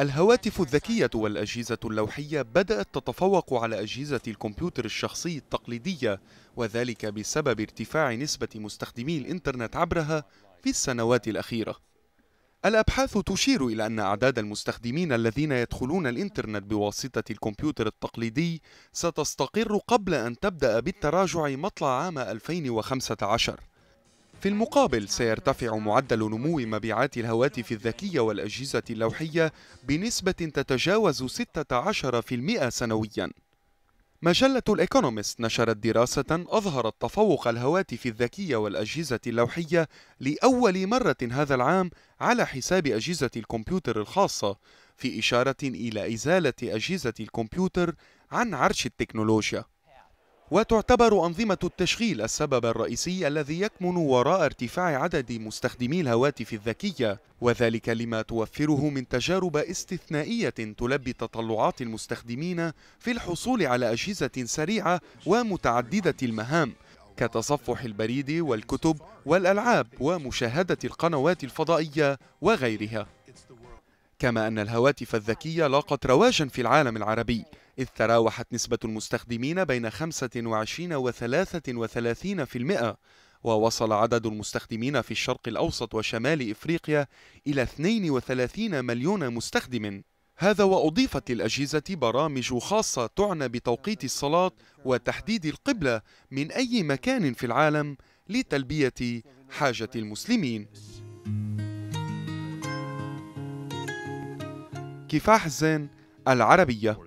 الهواتف الذكية والأجهزة اللوحية بدأت تتفوق على أجهزة الكمبيوتر الشخصي التقليدية وذلك بسبب ارتفاع نسبة مستخدمي الإنترنت عبرها في السنوات الأخيرة الأبحاث تشير إلى أن أعداد المستخدمين الذين يدخلون الإنترنت بواسطة الكمبيوتر التقليدي ستستقر قبل أن تبدأ بالتراجع مطلع عام 2015 في المقابل سيرتفع معدل نمو مبيعات الهواتف الذكية والأجهزة اللوحية بنسبة تتجاوز 16% سنوياً مجلة الإيكونومست نشرت دراسة أظهرت تفوق الهواتف الذكية والأجهزة اللوحية لأول مرة هذا العام على حساب أجهزة الكمبيوتر الخاصة في إشارة إلى إزالة أجهزة الكمبيوتر عن عرش التكنولوجيا وتعتبر أنظمة التشغيل السبب الرئيسي الذي يكمن وراء ارتفاع عدد مستخدمي الهواتف الذكية وذلك لما توفره من تجارب استثنائية تلبي تطلعات المستخدمين في الحصول على أجهزة سريعة ومتعددة المهام كتصفح البريد والكتب والألعاب ومشاهدة القنوات الفضائية وغيرها كما أن الهواتف الذكية لاقت رواجا في العالم العربي إذ تراوحت نسبة المستخدمين بين 25 و 33% ووصل عدد المستخدمين في الشرق الأوسط وشمال إفريقيا إلى 32 مليون مستخدم هذا وأضيفت للأجهزة برامج خاصة تعنى بتوقيت الصلاة وتحديد القبلة من أي مكان في العالم لتلبية حاجة المسلمين كفاح الزين العربية